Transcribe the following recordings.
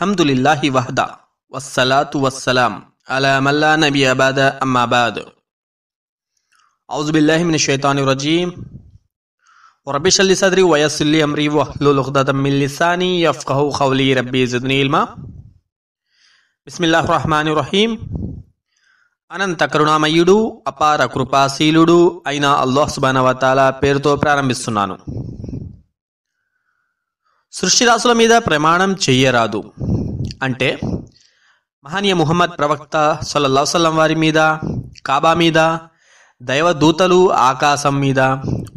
الحمد لله وحده والصلاة والسلام على من لا نبي بعد أما بعد أعوذ بالله من الشيطان الرجيم ورب اشرح لي صدري ويسر لي أمري واحلل عقدة من لساني يفقهوا قولي ربي زدني علما بسم الله الرحمن الرحيم అనంత కరుణామయుడు అపార కృపాశీలుడు అయిన అల్లాహ్ సుబానవతాల పేరుతో ప్రారంభిస్తున్నాను సృష్టిరాశుల మీద ప్రమాణం చెయ్యరాదు అంటే మహనీయ ముహమ్మద్ ప్రవక్త సొల్లవసల్లం వారి మీద కాబా మీద దైవదూతలు ఆకాశం మీద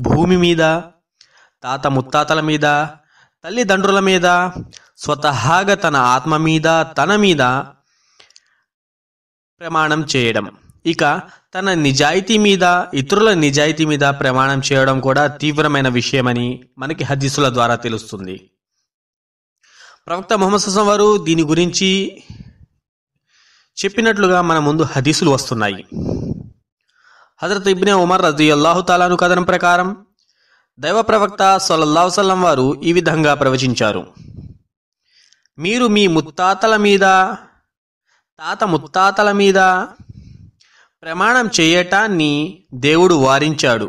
భూమి మీద తాత ముత్తాతల మీద తల్లిదండ్రుల మీద స్వతహాగా తన ఆత్మ మీద తన మీద ప్రమాణం చేయడం ఇక తన నిజాయితీ మీద ఇతరుల నిజాయితీ మీద ప్రమాణం చేయడం కూడా తీవ్రమైన విషయమని మనకి హదీసుల ద్వారా తెలుస్తుంది ప్రవక్త మొహమ్మద్ సుసం వారు దీని గురించి చెప్పినట్లుగా మన ముందు హదీసులు వస్తున్నాయి హజరత్ ఇబ్నే ఉమర్ రజీ అల్లాహు తాలాను కథనం ప్రకారం దైవ ప్రవక్త సొల్లల్లా సల్లం వారు ఈ విధంగా ప్రవచించారు మీరు మీ ముత్తాతల మీద తాత ముత్తాతల మీద ప్రమాణం చేయటాన్ని దేవుడు వారించాడు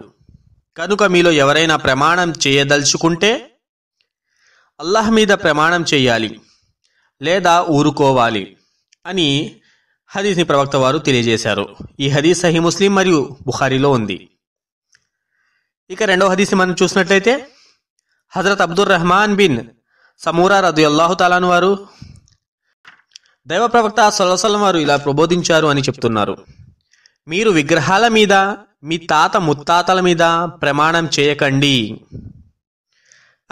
కనుక మీలో ఎవరైనా ప్రమాణం చేయదలుచుకుంటే అల్లాహ్ మీద ప్రమాణం చేయాలి లేదా ఊరుకోవాలి అని హదీస్ని ప్రవక్త వారు తెలియజేశారు ఈ హదీస్ సహీ ముస్లిం మరియు బుఖారీలో ఉంది ఇక రెండవ హదీస్ని మనం చూసినట్లయితే హజరత్ అబ్దుర్ రెహమాన్ బిన్ సమూరా రదు అల్లాహు తాలాను వారు దైవ ప్రవక్త సొలసలం వారు ఇలా ప్రబోధించారు అని చెప్తున్నారు మీరు విగ్రహాల మీద మీ తాత ముత్తాతల మీద ప్రమాణం చేయకండి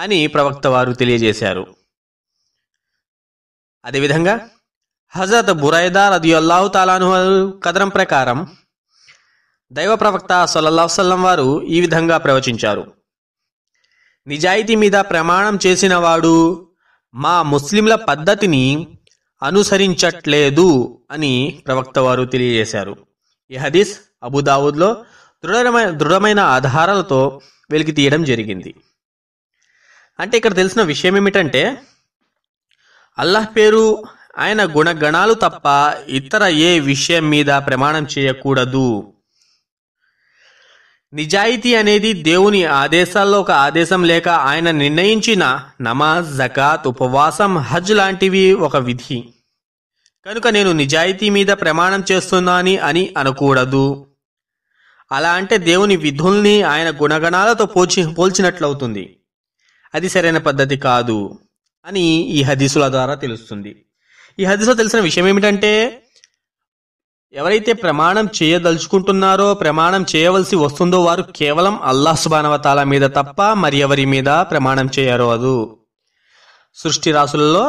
అని ప్రవక్త వారు తెలియజేశారు అదేవిధంగా హజరత్ బురైదా రదియల్లాహు తాలాను కథనం ప్రకారం దైవ ప్రవక్త సొల్లల్లా వారు ఈ విధంగా ప్రవచించారు నిజాయితీ మీద ప్రమాణం చేసిన వాడు మా ముస్లింల పద్ధతిని అనుసరించట్లేదు అని ప్రవక్త వారు తెలియజేశారు ఈ హదీస్ అబుదావుద్లో దృఢమైన దృఢమైన ఆధారాలతో వెలికి తీయడం జరిగింది అంటే ఇక్కడ తెలిసిన విషయం ఏమిటంటే అల్లాహ్ పేరు ఆయన గుణగణాలు తప్ప ఇతర ఏ విషయం మీద ప్రమాణం చేయకూడదు నిజాయితీ అనేది దేవుని ఆదేశాల్లో ఒక ఆదేశం లేక ఆయన నిర్ణయించిన నమాజ్ జకాత్ ఉపవాసం హజ్ లాంటివి ఒక విధి కనుక నేను నిజాయితీ మీద ప్రమాణం చేస్తున్నాని అని అనకూడదు అలా అంటే దేవుని విధుల్ని ఆయన గుణగణాలతో పోల్చి పోల్చినట్లవుతుంది అది సరైన పద్ధతి కాదు అని ఈ హదీసుల ద్వారా తెలుస్తుంది ఈ హదీసులో తెలిసిన విషయం ఏమిటంటే ఎవరైతే ప్రమాణం చేయదలుచుకుంటున్నారో ప్రమాణం చేయవలసి వస్తుందో వారు కేవలం అల్లాహ్ సుబానవతాల మీద తప్ప మరి ఎవరి మీద ప్రమాణం చేయరాదు సృష్టి రాసులలో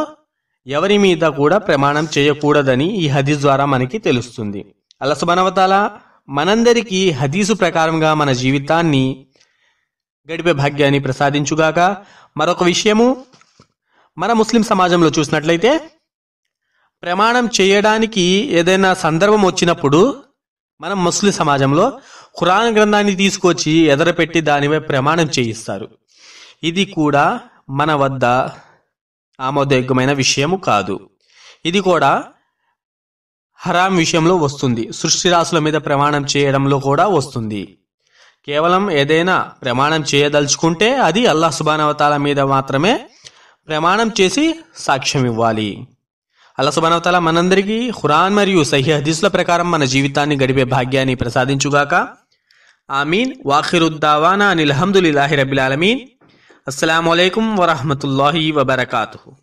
ఎవరి మీద కూడా ప్రమాణం చేయకూడదని ఈ హదీస్ ద్వారా మనకి తెలుస్తుంది అల్లా సుబానవతాల మనందరికీ హదీసు ప్రకారంగా మన జీవితాన్ని గడిపే భాగ్యాన్ని ప్రసాదించుగాక మరొక విషయము మన ముస్లిం సమాజంలో చూసినట్లయితే ప్రమాణం చేయడానికి ఏదైనా సందర్భం వచ్చినప్పుడు మనం ముస్లిం సమాజంలో ఖురాన్ గ్రంథాన్ని తీసుకొచ్చి ఎదరపెట్టి దానిపై ప్రమాణం చేయిస్తారు ఇది కూడా మన వద్ద ఆమోదయోగ్యమైన విషయము కాదు ఇది కూడా హరాం విషయంలో వస్తుంది సృష్టి రాసుల మీద ప్రమాణం చేయడంలో కూడా వస్తుంది కేవలం ఏదైనా ప్రమాణం చేయదలుచుకుంటే అది అల్లా సుబానవతాల మీద మాత్రమే ప్రమాణం చేసి సాక్ష్యం ఇవ్వాలి అల్లా సుబానవతాల మనందరికీ హురాన్ మరియు సహీ హదీసుల ప్రకారం మన జీవితాన్ని గడిపే భాగ్యాన్ని ప్రసాదించుగాక ఆమీన్ వాఖిరుద్దావానా అనిల్ అహమ్దుల్లాహి రబిల్ ఆలమీన్ అస్సలం వరహమతుల్లాహి వబర్కాతు